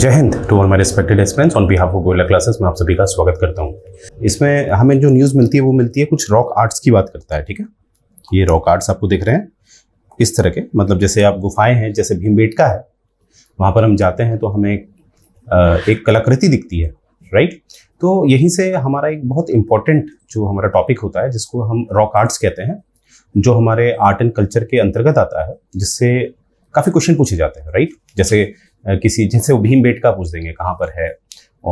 जय Hind to all my respected expense on behalf of Goyla classes मैं आप सभी का स्वागत करता हूँ इसमें हमें जो न्यूज़ मिलती है वो मिलती है कुछ रॉक आर्ट्स की बात करता है ठीक है ये रॉक आर्ट्स आपको दिख रहे हैं इस तरह के मतलब जैसे आप गुफाएं हैं जैसे भीमबेटका है वहाँ पर हम जाते हैं तो हमें एक कलाकृति दिखती है राइट तो यहीं से हमारा एक बहुत इम्पोर्टेंट जो हमारा टॉपिक होता है जिसको हम रॉक आर्ट्स कहते हैं जो हमारे आर्ट एंड कल्चर के अंतर्गत आता है जिससे काफ़ी क्वेश्चन पूछे जाते हैं राइट जैसे किसी जैसे वो भीम बेट का पूछ देंगे कहाँ पर है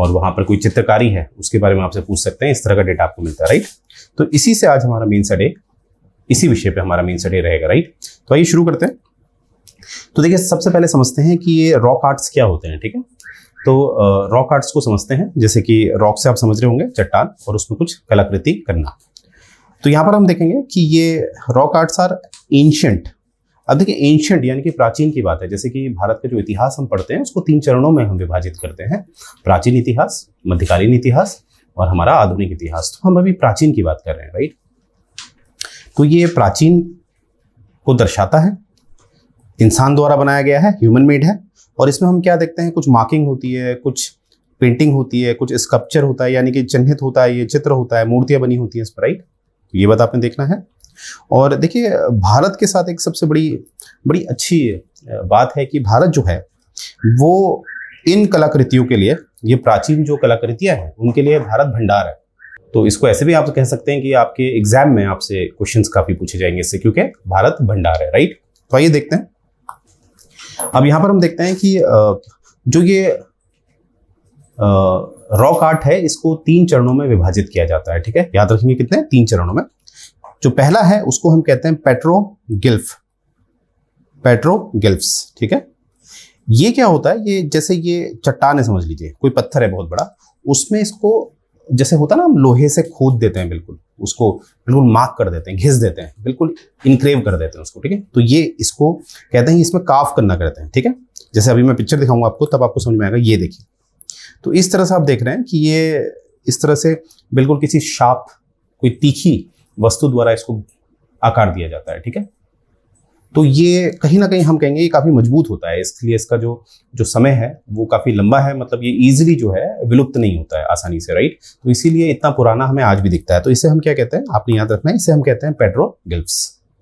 और वहाँ पर कोई चित्रकारी है उसके बारे में आपसे पूछ सकते हैं इस तरह का डेटा आपको मिलता है राइट तो इसी से आज हमारा मेन सडे इसी विषय पे हमारा मेन स्टडी रहेगा राइट तो आइए शुरू करते हैं तो देखिए सबसे पहले समझते हैं कि ये रॉक आर्ट्स क्या होते हैं ठीक है तो रॉक आर्ट्स को समझते हैं जैसे कि रॉक से आप समझ रहे होंगे चट्टान और उसमें कुछ कलाकृति करना तो यहाँ पर हम देखेंगे कि ये रॉक आर्ट्स आर एंशंट अब देखिए एंशियंट यानी कि प्राचीन की बात है जैसे कि भारत का जो इतिहास हम पढ़ते हैं उसको तीन चरणों में हम विभाजित करते हैं प्राचीन इतिहास मध्यकालीन इतिहास और हमारा आधुनिक इतिहास तो हम अभी प्राचीन की बात कर रहे हैं राइट तो ये प्राचीन को दर्शाता है इंसान द्वारा बनाया गया है ह्यूमन मेड है और इसमें हम क्या देखते हैं कुछ मार्किंग होती है कुछ पेंटिंग होती है कुछ स्कल्पचर होता है यानी कि चिन्हित होता है ये चित्र होता है मूर्तियां बनी होती हैं इस पर राइट तो ये बात आपने देखना है और देखिए भारत के साथ एक सबसे बड़ी बड़ी अच्छी बात है कि भारत जो है वो इन कलाकृतियों के लिए ये प्राचीन जो कलाकृतियाँ हैं उनके लिए भारत भंडार है तो इसको ऐसे भी आप कह सकते हैं कि आपके एग्जाम में आपसे क्वेश्चंस काफ़ी पूछे जाएंगे इससे क्योंकि भारत भंडार है राइट तो आइए देखते हैं अब यहां पर हम देखते हैं कि जो ये रॉक आर्ट है इसको तीन चरणों में विभाजित किया जाता है ठीक है याद रखेंगे कितने तीन चरणों में जो पहला है उसको हम कहते हैं पेट्रो गिल्फ ठीक है ये क्या होता है ये जैसे ये चट्टान है समझ लीजिए कोई पत्थर है बहुत बड़ा उसमें इसको जैसे होता है ना हम लोहे से खोद देते हैं बिल्कुल उसको बिल्कुल मार्क कर देते हैं घिस देते हैं बिल्कुल इनक्रेव कर देते हैं उसको ठीक है तो ये इसको कहते हैं इसमें काफ करना कहते हैं ठीक है जैसे अभी मैं पिक्चर दिखाऊंगा आपको तब आपको समझ में आएगा ये देखिए तो इस तरह से आप देख रहे हैं कि ये इस तरह से बिल्कुल किसी शार्प कोई तीखी वस्तु द्वारा इसको आकार दिया जाता है ठीक है तो ये कहीं ना कहीं हम कहेंगे ये काफ़ी मजबूत होता है इसलिए इसका जो जो समय है वो काफ़ी लंबा है मतलब ये ईजिली जो है विलुप्त नहीं होता है आसानी से राइट तो इसीलिए इतना पुराना हमें आज भी दिखता है तो इसे हम क्या कहते हैं आपने याद रखना है इसे हम कहते हैं पेट्रोगिल्फ्स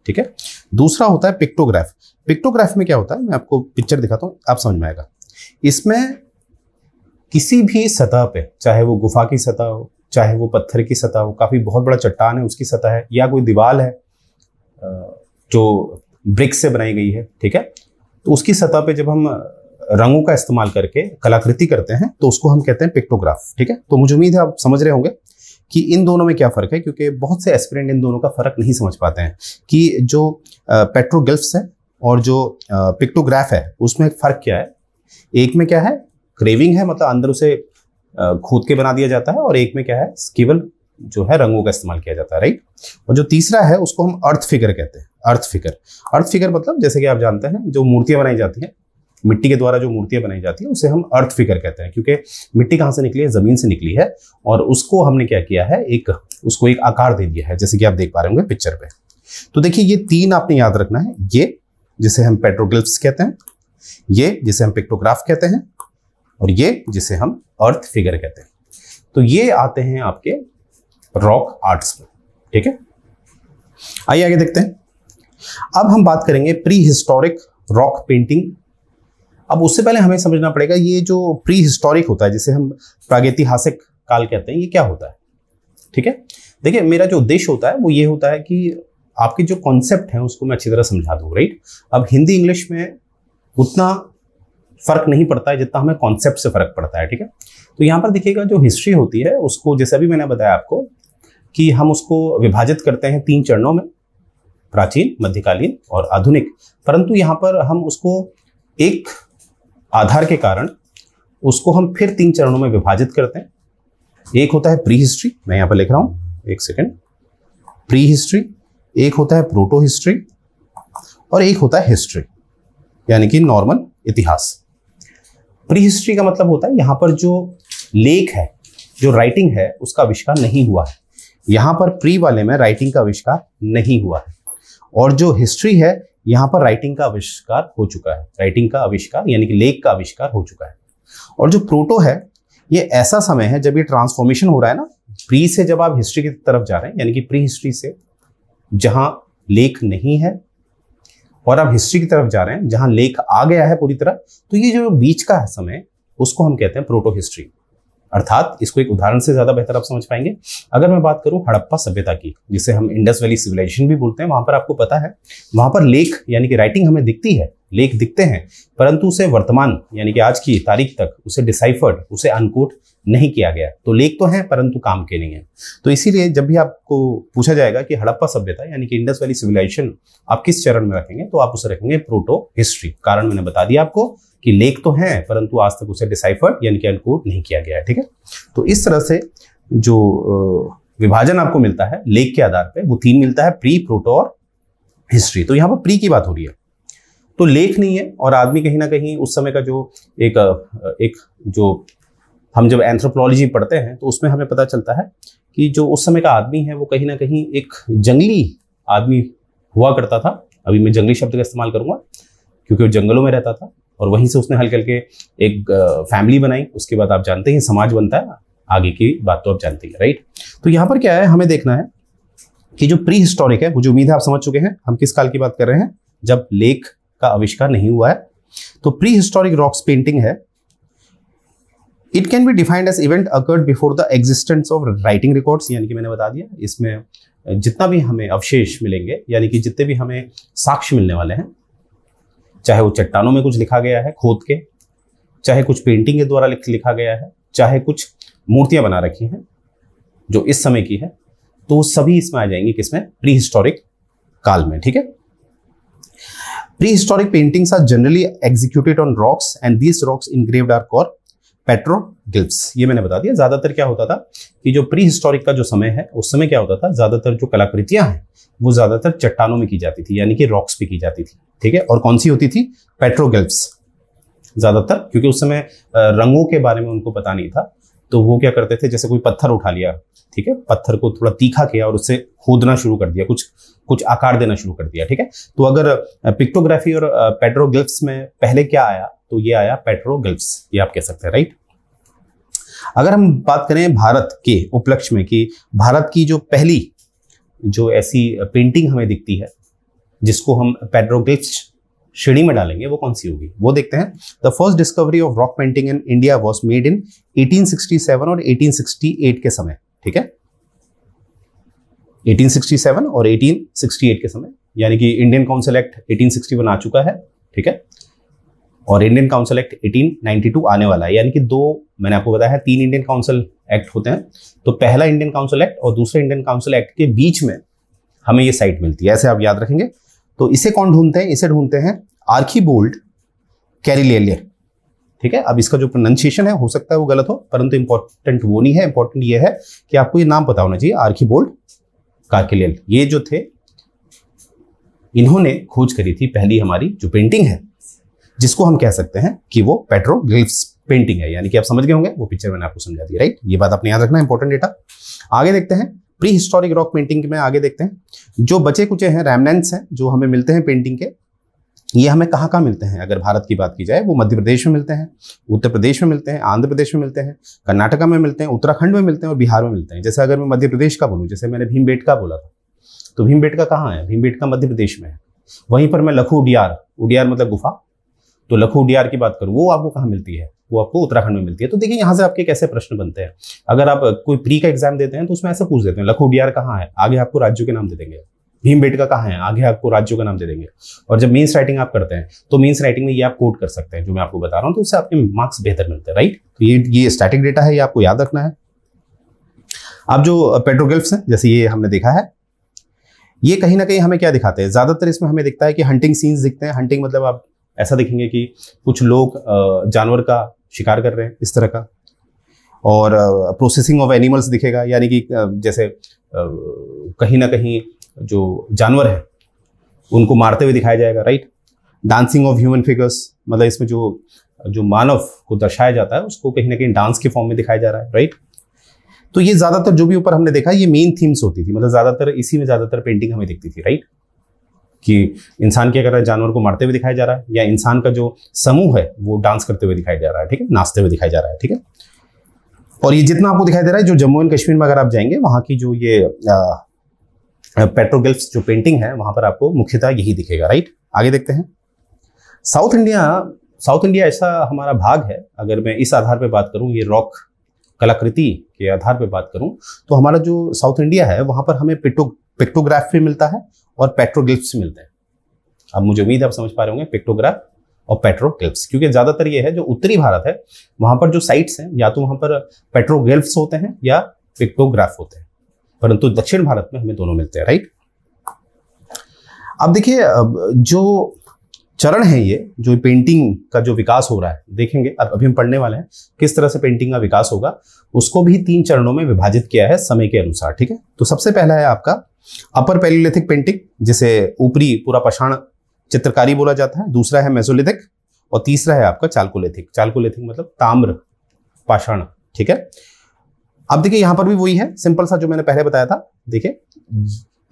ठीक है दूसरा होता है पिक्टोग्राफ पिक्टोग्राफ में क्या होता है मैं आपको पिक्चर दिखाता हूँ आप समझ में आएगा इसमें किसी भी सतह पे चाहे वो गुफा की सतह हो चाहे वो पत्थर की सतह हो काफ़ी बहुत बड़ा चट्टान है उसकी सतह है या कोई दीवार है जो ब्रिक से बनाई गई है ठीक है तो उसकी सतह पे जब हम रंगों का इस्तेमाल करके कलाकृति करते हैं तो उसको हम कहते हैं पिक्टोग्राफ ठीक है तो मुझे उम्मीद है आप समझ रहे होंगे कि इन दोनों में क्या फ़र्क है क्योंकि बहुत से एस्पिरेंट इन दोनों का फ़र्क नहीं समझ पाते हैं कि जो पेट्रोगल्फ्स है और जो पिक्टोग्राफ है उसमें फ़र्क क्या है एक में क्या है क्रेविंग है मतलब अंदर उसे खोद के बना दिया जाता है और एक में क्या है केवल जो है रंगों का इस्तेमाल किया जाता है राइट और जो तीसरा है उसको हम अर्थ फिगर कहते हैं अर्थ फिगर अर्थ फिगर मतलब जैसे कि आप जानते हैं जो मूर्तियां बनाई जाती हैं मिट्टी के द्वारा जो मूर्तियां बनाई जाती है उसे हम अर्थ फिगर कहते हैं क्योंकि मिट्टी कहाँ से निकली है जमीन से निकली है और उसको हमने क्या किया है एक उसको एक आकार दे दिया है जैसे कि आप देख पा रहे होंगे पिक्चर पे तो देखिए ये तीन आपने याद रखना है ये जिसे हम पेट्रोग्लिप्स कहते हैं ये जिसे हम पिक्टोग्राफ कहते हैं और ये जिसे हम अर्थ फिगर कहते हैं तो ये आते हैं आपके रॉक आर्ट्स में ठीक है आइए आगे देखते हैं अब हम बात करेंगे प्री हिस्टोरिक रॉक पेंटिंग अब उससे पहले हमें समझना पड़ेगा ये जो प्री हिस्टोरिक होता है जिसे हम प्रागैतिहासिक काल कहते हैं ये क्या होता है ठीक है देखिए मेरा जो उद्देश्य होता है वो ये होता है कि आपके जो कॉन्सेप्ट है उसको मैं अच्छी तरह समझा दूँ राइट अब हिंदी इंग्लिश में उतना फर्क नहीं पड़ता है जितना हमें कॉन्सेप्ट से फर्क पड़ता है ठीक है तो यहाँ पर देखिएगा जो हिस्ट्री होती है उसको जैसे भी मैंने बताया आपको कि हम उसको विभाजित करते हैं तीन चरणों में प्राचीन मध्यकालीन और आधुनिक परंतु यहाँ पर हम उसको एक आधार के कारण उसको हम फिर तीन चरणों में विभाजित करते हैं एक होता है प्री हिस्ट्री मैं यहाँ पर लिख रहा हूँ एक सेकेंड प्री हिस्ट्री एक होता है प्रोटो हिस्ट्री और एक होता है हिस्ट्री यानी कि नॉर्मल इतिहास प्री हिस्ट्री का मतलब होता है यहाँ पर जो लेख है जो राइटिंग है उसका आविष्कार नहीं हुआ है यहाँ पर प्री वाले में राइटिंग का आविष्कार नहीं हुआ है और जो हिस्ट्री है यहाँ पर राइटिंग का आविष्कार हो चुका है राइटिंग का आविष्कार यानी कि लेख का आविष्कार हो चुका है और जो प्रोटो है ये ऐसा समय है जब ये ट्रांसफॉर्मेशन हो रहा है ना प्री से जब आप हिस्ट्री की तरफ जा रहे हैं यानी कि प्री हिस्ट्री से जहाँ लेख नहीं है और आप हिस्ट्री की तरफ जा रहे हैं जहां लेख आ गया है पूरी तरह तो ये जो बीच का है समय उसको हम कहते हैं प्रोटो हिस्ट्री अर्थात इसको एक उदाहरण से ज्यादा बेहतर आप समझ पाएंगे अगर मैं बात करूं हड़प्पा सभ्यता की जिसे हम इंडस वैली सिविलाइजेशन भी बोलते हैं वहां पर आपको पता है वहां पर लेख यानी कि राइटिंग हमें दिखती है लेख दिखते हैं परंतु उसे वर्तमान यानी कि आज की तारीख तक उसे डिसाइफर्ड उसे अनकोट नहीं किया गया तो लेख तो हैं परंतु काम के नहीं है तो इसीलिए जब भी आपको पूछा जाएगा कि हड़प्पा सभ्यता यानी कि इंडस वैली सिविलाइजेशन आप किस चरण में रखेंगे तो आप उसे रखेंगे प्रोटो हिस्ट्री कारण मैंने बता दिया आपको कि लेख तो हैं परंतु आज तक उसे डिसाइफर्ड यानी कि अनकोट नहीं किया गया है ठीक है तो इस तरह से जो विभाजन आपको मिलता है लेख के आधार पर वो तीन मिलता है प्री प्रोटो और हिस्ट्री तो यहाँ पर प्री की बात हो रही है तो लेख नहीं है और आदमी कहीं ना कहीं उस समय का जो एक एक जो हम जब एंथ्रोपोलॉजी पढ़ते हैं तो उसमें हमें पता चलता है कि जो उस समय का आदमी है वो कहीं ना कहीं एक जंगली आदमी हुआ करता था अभी मैं जंगली शब्द का इस्तेमाल करूँगा क्योंकि वो जंगलों में रहता था और वहीं से उसने हल्के हल्के एक फैमिली बनाई उसके बाद आप जानते हैं समाज बनता है आगे की बात तो आप जानते हैं राइट तो यहाँ पर क्या है हमें देखना है कि जो प्री हिस्टोरिक है मुझे उम्मीद है आप समझ चुके हैं हम किस काल की बात कर रहे हैं जब लेख का आविष्कार नहीं हुआ है तो प्री हिस्टोरिक रॉक्स पेंटिंग है it can be defined as event occurred before the existence of writing records यानी कि मैंने बता दिया इसमें जितना भी हमें अवशेष मिलेंगे यानी कि जितने भी हमें साक्ष्य मिलने वाले हैं चाहे वो चट्टानों में कुछ लिखा गया है खोद के चाहे कुछ पेंटिंग के द्वारा लिख लिखा गया है चाहे कुछ मूर्तियां बना रखी हैं जो इस समय की है तो सभी इसमें आ जाएंगी किसमें प्री हिस्टोरिक काल में ठीक है Prehistoric paintings are generally executed on rocks and these rocks engraved are called पेट्रोग्लिप्स ये मैंने बता दिया ज्यादातर क्या होता था कि जो प्री हिस्टोरिक का जो समय है उस समय क्या होता था ज्यादातर जो कलाकृतियां हैं वो ज्यादातर चट्टानों में की जाती थी यानी कि रॉक्स पे की जाती थी ठीक है और कौन सी होती थी पेट्रोग्लिप्स ज्यादातर क्योंकि उस समय रंगों के बारे में उनको पता नहीं था तो वो क्या करते थे जैसे कोई पत्थर उठा लिया ठीक है पत्थर को थोड़ा तीखा किया और उससे खोदना शुरू कर दिया कुछ कुछ आकार देना शुरू कर दिया ठीक है तो अगर पिक्टोग्राफी और पेट्रोग्लिप्स में पहले क्या आया तो ये आया पेट्रोग्लिप्स ये आप कह सकते हैं राइट अगर हम बात करें भारत के उपलक्ष्य में कि भारत की जो पहली जो ऐसी पेंटिंग हमें दिखती है जिसको हम पेट्रोग्लिप्स श्रेणी में डालेंगे वो कौन सी होगी वो देखते हैं the first discovery of rock painting in India was made in 1867 और 1868 के समय ठीक है 1867 और 1868 के समय यानी कि इंडियन काउंसिल एक्ट 1861 आ चुका है ठीक है और इंडियन काउंसिल एक्ट 1892 आने वाला है यानी कि दो मैंने आपको बताया तीन इंडियन काउंसिल एक्ट होते हैं तो पहला इंडियन काउंसिल एक्ट और दूसरा इंडियन काउंसिल एक्ट के बीच में हमें ये साइट मिलती है ऐसे आप याद रखेंगे तो इसे कौन ढूंढते हैं इसे ढूंढते हैं आर्खी बोल्ट कैरिलेलियर ठीक है अब इसका जो प्रोनाउंसिएशन है हो सकता है वो गलत हो परंतु इंपॉर्टेंट वो नहीं है इंपॉर्टेंट ये है कि आपको ये नाम पता होना चाहिए आर्खी बोल्ट कार्किलेल ये जो थे इन्होंने खोज करी थी पहली हमारी जो पेंटिंग है जिसको हम कह सकते हैं कि वो पेट्रोग्लिफ्स पेंटिंग है यानी कि आप समझ गए होंगे वो पिक्चर मैंने आपको समझा दी राइट ये बात आपने याद रखना इंपॉर्टेंट डेटा आगे देखते हैं प्री हिस्टोरिक रॉक पेंटिंग में आगे देखते हैं जो बचे कुचे हैं रेमनेंस हैं जो हमें मिलते हैं पेंटिंग के ये हमें कहाँ कहाँ मिलते हैं अगर भारत की बात की जाए वो मध्य प्रदेश में मिलते हैं उत्तर प्रदेश में मिलते हैं आंध्र प्रदेश में मिलते हैं कर्नाटका में मिलते हैं उत्तराखंड में मिलते हैं और बिहार में मिलते हैं जैसे अगर मैं मध्य प्रदेश का बोलूँ जैसे मैंने भीम बेटका बोला था तो भीम बेटका कहाँ है भीम बेटका मध्य प्रदेश में है वहीं पर मैं लखू उडियार उडियार मतलब गुफा तो लखू उडियार की बात करूँ वो आपको कहाँ मिलती है वो आपको उत्तराखंड में मिलती है तो देखिए यहाँ से आपके कैसे प्रश्न बनते हैं अगर आप कोई प्री का एग्जाम देते हैं तो उसमें ऐसा पूछ देते हैं लखोडियार कहाँ है आगे आपको राज्यों के नाम दे देंगे भीम भीमबेटका कहाँ है आगे आपको राज्यों का नाम दे देंगे और जब मेन्स राइटिंग आप करते हैं तो मेन्स राइटिंग में ये आप कोट कर सकते हैं जो मैं आपको बता रहा हूँ तो उससे आपके मार्क्स बेहतर मिलते हैं राइट तो ये ये स्टैटिक डेटा है ये आपको याद रखना है आप जो पेट्रोग्लिफ्स हैं जैसे ये हमने देखा है ये कहीं ना कहीं हमें क्या दिखाते हैं ज़्यादातर इसमें हमें दिखता है कि हंटिंग सीन्स दिखते हैं हंटिंग मतलब आप ऐसा देखेंगे कि कुछ लोग जानवर का शिकार कर रहे हैं इस तरह का और प्रोसेसिंग ऑफ एनिमल्स दिखेगा यानी कि जैसे कहीं ना कहीं जो जानवर है उनको मारते हुए दिखाया जाएगा right dancing of human figures मतलब इसमें जो जो मानव को दर्शाया जाता है उसको कहीं ना कहीं डांस के फॉर्म में दिखाया जा रहा है राइट तो ये ज़्यादातर जो भी ऊपर हमने देखा ये मेन थीम्स होती थी मतलब ज़्यादातर इसी में ज़्यादातर पेंटिंग हमें दिखती थी राइट कि इंसान की अगर जानवर को मारते हुए दिखाया जा रहा है या इंसान का जो समूह है वो डांस करते हुए दिखाया जा रहा है ठीक है नाचते हुए दिखाया जा रहा है ठीक है और ये जितना आपको दिखाई दे रहा है जो जम्मू एंड कश्मीर में अगर आप जाएंगे वहाँ की जो ये पेट्रोगल्फ्स जो पेंटिंग है वहाँ पर आपको मुख्यतः यही दिखेगा राइट आगे देखते हैं साउथ इंडिया साउथ इंडिया ऐसा हमारा भाग है अगर मैं इस आधार पर बात करूँ ये रॉक कलाकृति के आधार पर बात करूं तो हमारा जो साउथ इंडिया है वहां पर हमें पिक्टो पिक्टोग्राफ भी मिलता है और पेट्रोग्लिप्स मिलते हैं अब मुझे उम्मीद है आप समझ पा रहे होंगे पिक्टोग्राफ और पेट्रोग्लिप्स क्योंकि ज़्यादातर ये है जो उत्तरी भारत है वहां पर जो साइट्स हैं या तो वहां पर पेट्रोग्लिप्स होते हैं या पिक्टोग्राफ होते हैं परंतु दक्षिण भारत में हमें दोनों मिलते हैं राइट अब देखिए जो चरण है ये जो पेंटिंग का जो विकास हो रहा है देखेंगे अब अभी हम पढ़ने वाले हैं किस तरह से पेंटिंग का विकास होगा उसको भी तीन चरणों में विभाजित किया है समय के अनुसार ठीक है तो सबसे पहला है आपका अपर पैलिलिथिक पेंटिंग जिसे ऊपरी पूरा पषाण चित्रकारी बोला जाता है दूसरा है मेजोलिथिक और तीसरा है आपका चालकोलिथिक चालकोलिथिक मतलब ताम्र पाषाण ठीक है अब देखिए यहां पर भी वही है सिंपल सा जो मैंने पहले बताया था देखिए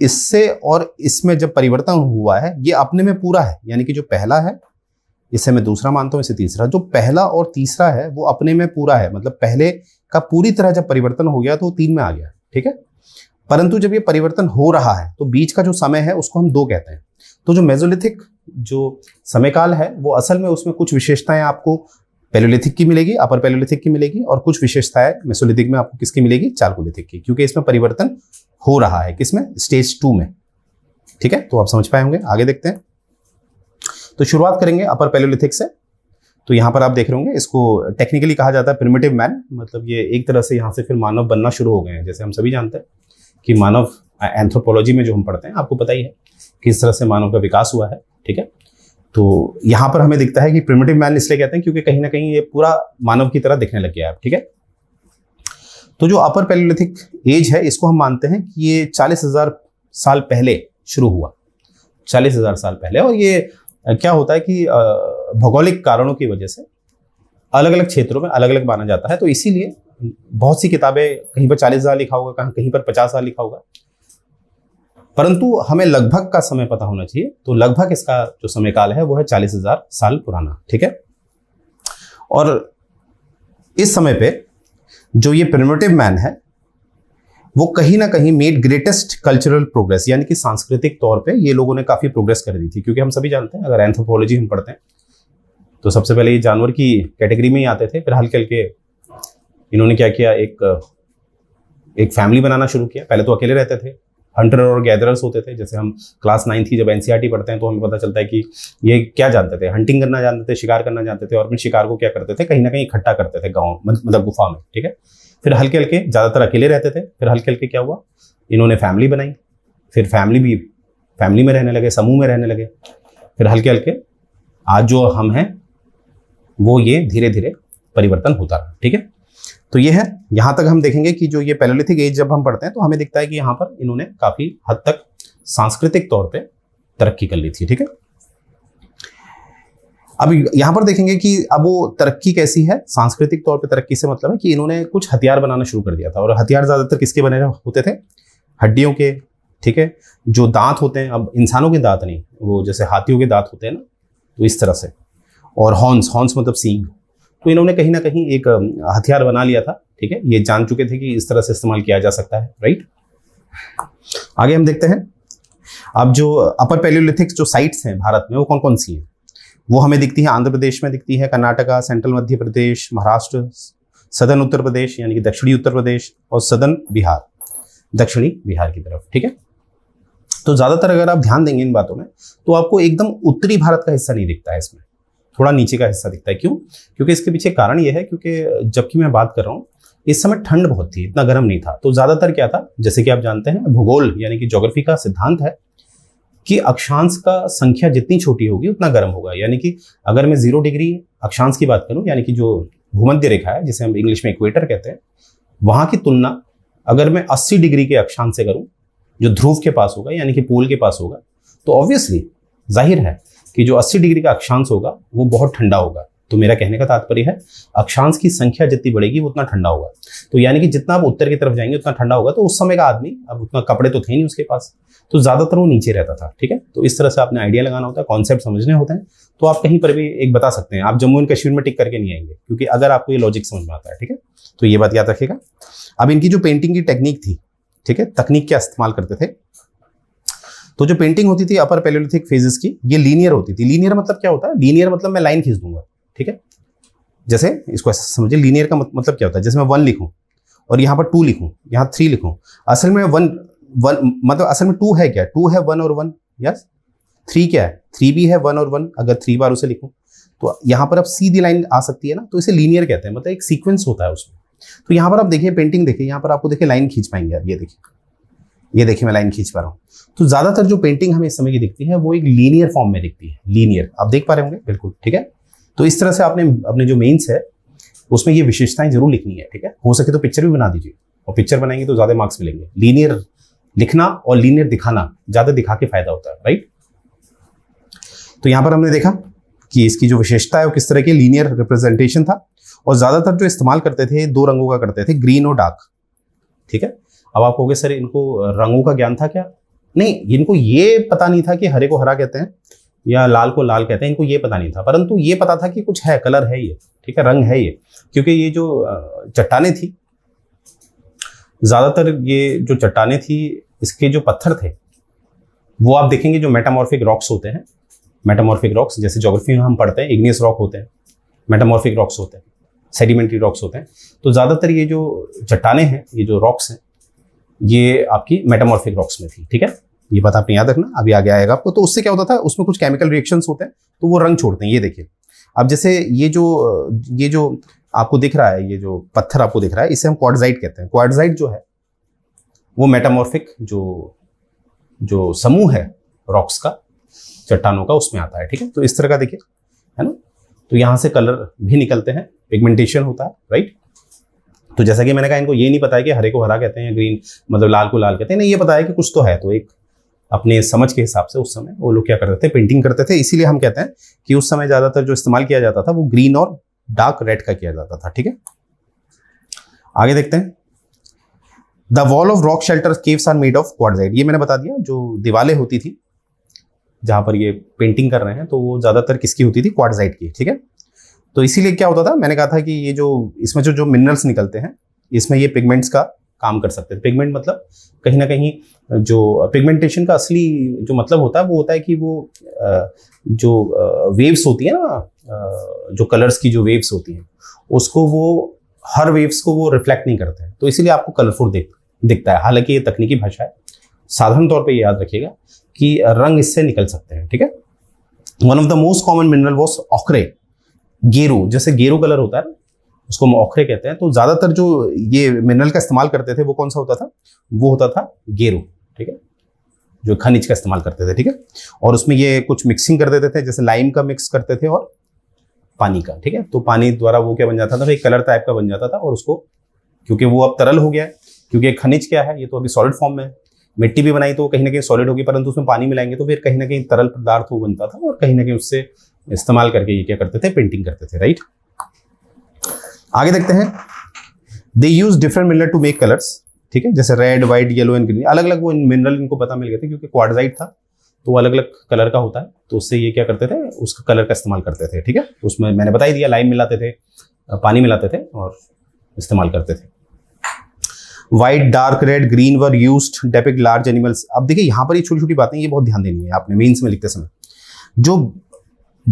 इससे और इसमें जब परिवर्तन हुआ है ये अपने में पूरा है यानी कि जो पहला है इसे मैं दूसरा मानता हूँ इसे तीसरा जो पहला और तीसरा है वो अपने में पूरा है मतलब पहले का पूरी तरह जब परिवर्तन हो गया तो तीन में आ गया ठीक है परंतु जब ये परिवर्तन हो रहा है तो बीच का जो समय है उसको हम दो कहते हैं तो जो मेजोलिथिक जो समयकाल है वो असल में उसमें कुछ विशेषताएं आपको पेलोलिथिक की मिलेगी अपर पेलोलिथिक की मिलेगी और कुछ विशेषताएं मेसोलिथिक में आपको किसकी मिलेगी चालकोलिथिक की क्योंकि इसमें परिवर्तन हो रहा है किसमें स्टेज टू में ठीक है तो आप समझ पाए होंगे आगे देखते हैं तो शुरुआत करेंगे अपर पेलोलिथिक से तो यहाँ पर आप देख रहे होंगे इसको टेक्निकली कहा जाता है प्रिमेटिव मैन मतलब ये एक तरह से यहाँ से फिर मानव बनना शुरू हो गए हैं जैसे हम सभी जानते हैं कि मानव एंथ्रोपोलॉजी में जो हम पढ़ते हैं आपको पता ही है किस तरह से मानव का विकास हुआ है ठीक है तो यहां पर हमें दिखता है कि प्रिमेटिव मैन इसलिए कहते हैं क्योंकि कहीं ना कहीं ये पूरा मानव की तरह दिखने लग गया है ठीक है तो जो अपर पैलोलिथिक एज है इसको हम मानते हैं कि ये चालीस हजार साल पहले शुरू हुआ चालीस हजार साल पहले और ये क्या होता है कि भौगोलिक कारणों की वजह से अलग अलग क्षेत्रों में अलग अलग माना जाता है तो इसीलिए बहुत सी किताबें कहीं पर चालीस हजार लिखा होगा कहीं पर पचास हजार लिखा होगा परंतु हमें लगभग का समय पता होना चाहिए तो लगभग इसका जो समय काल है वो है चालीस हजार साल पुराना ठीक है और इस समय पे जो ये प्रिमेटिव मैन है वो कहीं ना कहीं मेड ग्रेटेस्ट कल्चरल प्रोग्रेस यानी कि सांस्कृतिक तौर पे ये लोगों ने काफ़ी प्रोग्रेस कर दी थी क्योंकि हम सभी जानते हैं अगर एंथ्रोपोलॉजी हम पढ़ते हैं तो सबसे पहले ये जानवर की कैटेगरी में ही आते थे फिर हल्के हल्के इन्होंने क्या किया एक एक फैमिली बनाना शुरू किया पहले तो अकेले रहते थे हंटर और गैदरर्स होते थे जैसे हम क्लास नाइन्थ की जब एन पढ़ते हैं तो हमें पता चलता है कि ये क्या जानते थे हंटिंग करना जानते थे शिकार करना जानते थे और अपने शिकार को क्या करते थे कहीं ना कहीं इकट्ठा करते थे गाँव मतलब गुफा में ठीक है फिर हल्के हल्के ज़्यादातर अकेले रहते थे फिर हल्के हल्के क्या हुआ इन्होंने फैमिली बनाई फिर फैमिली भी फैमिली में रहने लगे समूह में रहने लगे फिर हल्के हल्के आज जो हम हैं वो ये धीरे धीरे परिवर्तन होता रहा ठीक है तो ये है यहां तक हम देखेंगे कि जो ये पैलोलिथिक एज जब हम पढ़ते हैं तो हमें दिखता है कि यहाँ पर इन्होंने काफ़ी हद तक सांस्कृतिक तौर पर तरक्की कर ली थी ठीक है अब यहाँ पर देखेंगे कि अब वो तरक्की कैसी है सांस्कृतिक तौर पे तरक्की से मतलब है कि इन्होंने कुछ हथियार बनाना शुरू कर दिया था और हथियार ज़्यादातर किसके बने होते थे हड्डियों के ठीक है जो दांत होते हैं अब इंसानों के दांत नहीं वो जैसे हाथियों के दांत होते हैं ना तो इस तरह से और हॉर्न्स हॉर्न्स मतलब सींग तो इन्होंने कहीं ना कहीं एक हथियार बना लिया था ठीक है ये जान चुके थे कि इस तरह से इस्तेमाल किया जा सकता है राइट आगे हम देखते हैं अब जो अपर पेलियोलिथिक्स जो साइट्स हैं भारत में वो कौन कौन सी हैं वो हमें दिखती है आंध्र प्रदेश में दिखती है कर्नाटका सेंट्रल मध्य प्रदेश महाराष्ट्र सदन उत्तर प्रदेश यानी कि दक्षिणी उत्तर प्रदेश और सदन बिहार दक्षिणी बिहार की तरफ ठीक है तो ज़्यादातर अगर आप ध्यान देंगे इन बातों में तो आपको एकदम उत्तरी भारत का हिस्सा नहीं दिखता है इसमें थोड़ा नीचे का हिस्सा दिखता है क्यों क्योंकि इसके पीछे कारण यह है क्योंकि जबकि मैं बात कर रहा हूँ इस समय ठंड बहुत थी इतना गर्म नहीं था तो ज़्यादातर क्या था जैसे कि आप जानते हैं भूगोल यानी कि ज्योग्राफी का सिद्धांत है कि अक्षांश का संख्या जितनी छोटी होगी उतना गर्म होगा यानी कि अगर मैं जीरो डिग्री अक्षांश की बात करूं यानी कि जो भूमध्य रेखा है जिसे हम इंग्लिश में इक्वेटर कहते हैं वहां की तुलना अगर मैं अस्सी डिग्री के अक्षांश से करूं जो ध्रुव के पास होगा यानी कि पोल के पास होगा तो ऑब्वियसली जाहिर है कि जो 80 डिग्री का अक्षांश होगा वो बहुत ठंडा होगा तो मेरा कहने का तात्पर्य है अक्षांश की संख्या जितनी बढ़ेगी वो उतना ठंडा होगा तो यानी कि जितना आप उत्तर की तरफ जाएंगे उतना ठंडा होगा तो उस समय का आदमी अब उतना कपड़े तो थे नहीं उसके पास तो ज़्यादातर वो नीचे रहता था ठीक है तो इस तरह से आपने आइडिया लगाना होता है कॉन्सेप्ट समझने होते हैं तो आप कहीं पर भी एक बता सकते हैं आप जम्मू एंड कश्मीर में टिक करके नहीं आएंगे क्योंकि अगर आपको ये लॉजिक समझ में आता है ठीक है तो ये बात याद रखिएगा अब इनकी जो पेंटिंग की टेक्निक थी ठीक है तकनीक क्या इस्तेमाल करते थे तो जो पेंटिंग होती थी अपर पेलोलिथिक फेजेस की ये लीनियर होती थी लीनियर मतलब क्या होता है लीनियर मतलब मैं लाइन खींच दूंगा ठीक है जैसे इसको समझिए लीनियर का मतलब क्या होता है जैसे मैं वन लिखूँ और यहाँ पर टू लिखूँ यहाँ थ्री लिखूँ असल में वन वन मतलब असल में टू है क्या टू है वन और वन यस थ्री क्या है थ्री भी है वन और वन अगर थ्री बार उसे लिखूँ तो यहाँ पर अब सीधी लाइन आ सकती है ना तो इसे लीनियर कहते हैं मतलब एक सीक्वेंस होता है उसमें तो यहाँ पर आप देखिए पेंटिंग देखिए यहाँ पर आपको देखिए लाइन खींच पाएंगे आप ये देखिए ये देखिए मैं लाइन खींच पा रहा हूँ तो ज़्यादातर जो पेंटिंग हमें इस समय की दिखती है वो एक लीनियर फॉर्म में दिखती है लीनियर आप देख पा रहे होंगे बिल्कुल ठीक है तो इस तरह से आपने अपने जो मेन्स है उसमें ये विशेषताएं जरूर लिखनी है ठीक है हो सके तो पिक्चर भी बना दीजिए और पिक्चर बनाएंगे तो ज़्यादा मार्क्स मिलेंगे लीनियर लिखना और लीनियर दिखाना ज़्यादा दिखा के फायदा होता है राइट तो यहां पर हमने देखा कि इसकी जो विशेषता है वो किस तरह की लीनियर रिप्रेजेंटेशन था और ज़्यादातर जो इस्तेमाल करते थे दो रंगों का करते थे ग्रीन और डार्क ठीक है अब आप कहोगे सर इनको रंगों का ज्ञान था क्या नहीं इनको ये पता नहीं था कि हरे को हरा कहते हैं या लाल को लाल कहते हैं इनको ये पता नहीं था परंतु ये पता था कि कुछ है कलर है ये ठीक है रंग है ये क्योंकि ये जो चट्टाने थी ज़्यादातर ये जो चट्टाने थी इसके जो पत्थर थे वो आप देखेंगे जो मेटामॉर्फिक रॉक्स होते हैं मेटामॉर्फिक रॉक्स जैसे जोग्राफी में हम पढ़ते हैं इग्नियस रॉक होते हैं मेटामॉर्फिक रॉक्स होते हैं सेडिमेंट्री रॉक्स होते हैं तो ज़्यादातर ये जो चट्टाने हैं ये जो रॉक्स हैं ये आपकी मेटामॉर्फिक रॉक्स में थी ठीक है ये बात आपने याद रखना अभी आगे आएगा आपको तो उससे क्या होता था उसमें कुछ केमिकल रिएक्शंस होते हैं तो वो रंग छोड़ते हैं ये देखिए अब जैसे ये जो ये जो आपको दिख रहा है ये जो पत्थर आपको दिख रहा है इसे हम क्वाडजाइट कहते हैं क्वाडजाइट जो है वो मेटामॉर्फिक जो जो समूह है रॉक्स का चट्टानों का उसमें आता है ठीक है तो इस तरह का देखिए है ना तो यहाँ से कलर भी निकलते हैं पिगमेंटेशन होता है राइट तो जैसा कि मैंने कहा इनको ये नहीं पता है कि हरे को हरा कहते हैं ग्रीन मतलब लाल को लाल कहते हैं नहीं ये पता है कि कुछ तो है तो एक अपने समझ के हिसाब से उस समय वो लोग क्या करते थे पेंटिंग करते थे इसीलिए हम कहते हैं कि उस समय ज़्यादातर जो इस्तेमाल किया जाता था वो ग्रीन और डार्क रेड का किया जाता था ठीक है आगे देखते हैं the wall of rock shelter caves are made of quartzite ये मैंने बता दिया जो दीवालें होती थी जहां पर ये पेंटिंग कर रहे हैं तो वो ज़्यादातर किसकी होती थी क्वारजाइट की ठीक है तो इसीलिए क्या होता था मैंने कहा था कि ये जो इसमें जो जो मिनरल्स निकलते हैं इसमें ये पिगमेंट्स का काम कर सकते हैं पिगमेंट मतलब कहीं ना कहीं जो पिगमेंटेशन का असली जो मतलब होता है वो होता है कि वो जो वेव्स होती है ना जो कलर्स की जो वेव्स होती हैं उसको वो हर वेव्स को वो रिफ्लेक्ट नहीं करते हैं तो इसीलिए आपको कलरफुल दिख दिखता है हालांकि ये तकनीकी भाषा है साधारण तौर पे याद रखिएगा कि रंग इससे निकल सकते हैं ठीक है one of the most common mineral was ochre गेरू जैसे गेरू कलर होता है उसको हम ओखरे कहते हैं तो ज़्यादातर जो ये मिनरल का इस्तेमाल करते थे वो कौन सा होता था वो होता था गेरू ठीक है जो खनिज का इस्तेमाल करते थे ठीक है और उसमें ये कुछ मिक्सिंग कर देते थे जैसे लाइम का मिक्स करते थे और पानी का ठीक है तो पानी द्वारा वो क्या बन जाता था तो एक कलर टाइप का बन जाता था और उसको क्योंकि वो अब तरल हो गया है क्योंकि खनिज क्या है ये तो अभी सॉलिड फॉर्म में है मिट्टी भी बनाई तो कहीं ना कहीं सॉलिड होगी परंतु उसमें पानी मिलाएंगे तो फिर कहीं ना कहीं तरल पदार्थ वो बनता था और कहीं ना कहीं उससे इस्तेमाल करके ये क्या करते थे पेंटिंग करते थे राइट आगे देखते हैं they use different mineral to make colours ठीक है जैसे red white yellow and green अलग अलग वो इन मिनरल इनको पता मिल गए थे क्योंकि क्वाडजाइट था तो अलग अलग कलर का होता है तो उससे ये क्या करते थे उसका कलर का इस्तेमाल करते थे ठीक है उसमें मैंने बताई दिया लाइम मिलाते थे पानी मिलाते थे और इस्तेमाल करते थे white dark red green were use depict large animals अब देखिए यहां पर ये छोटी छोटी बातें ये बहुत ध्यान देनी है आपने मीन्स में लिखते समय जो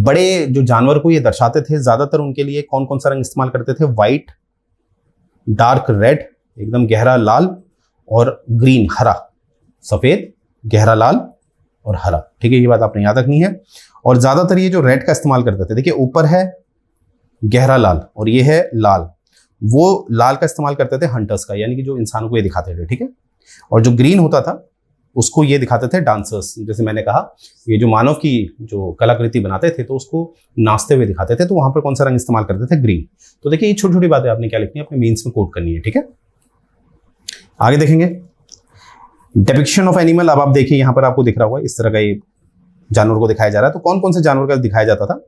बड़े जो जानवर को ये दर्शाते थे ज़्यादातर उनके लिए कौन कौन सा रंग इस्तेमाल करते थे वाइट डार्क रेड एकदम गहरा लाल और ग्रीन हरा सफ़ेद गहरा लाल और हरा ठीक है ये बात आपने याद रखनी है और ज़्यादातर ये जो रेड का इस्तेमाल करते थे देखिए ऊपर है गहरा लाल और ये है लाल वो लाल का इस्तेमाल करते थे हंटर्स का यानी कि जो इंसानों को ये दिखाते थे ठीक है और जो ग्रीन होता था उसको ये दिखाते थे डांसर्स जैसे मैंने कहा ये जो मानव की जो कलाकृति बनाते थे तो उसको नाचते हुए दिखाते थे तो वहां पर कौन सा रंग इस्तेमाल करते थे ग्रीन तो देखिए ये छोटी छोटी बातें आपने क्या लिखनी है अपने मीन्स में कोट करनी है ठीक है आगे देखेंगे डिपिक्शन ऑफ एनिमल अब आप देखिए यहां पर आपको दिख रहा होगा इस तरह का ये जानवर को दिखाया जा रहा है तो कौन कौन से जानवर का दिखाया जाता था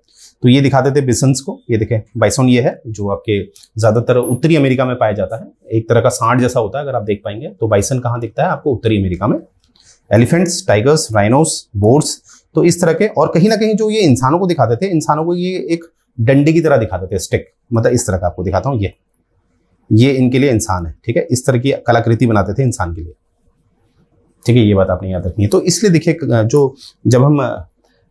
तो ये दिखाते थे बिसंस को ये देखें बाइसोन ये है जो आपके ज़्यादातर उत्तरी अमेरिका में पाया जाता है एक तरह का सांड जैसा होता है अगर आप देख पाएंगे तो बाइसन कहाँ दिखता है आपको उत्तरी अमेरिका में एलिफेंट्स टाइगर्स राइनोस बोर्स तो इस तरह के और कहीं ना कहीं जो ये इंसानों को दिखाते थे इंसानों को ये एक डंडे की तरह दिखाते थे स्टिक मतलब इस तरह का आपको दिखाता हूँ ये ये इनके लिए इंसान है ठीक है इस तरह की कलाकृति बनाते थे इंसान के लिए ठीक है ये बात आपने याद रखनी है तो इसलिए देखिए जो जब हम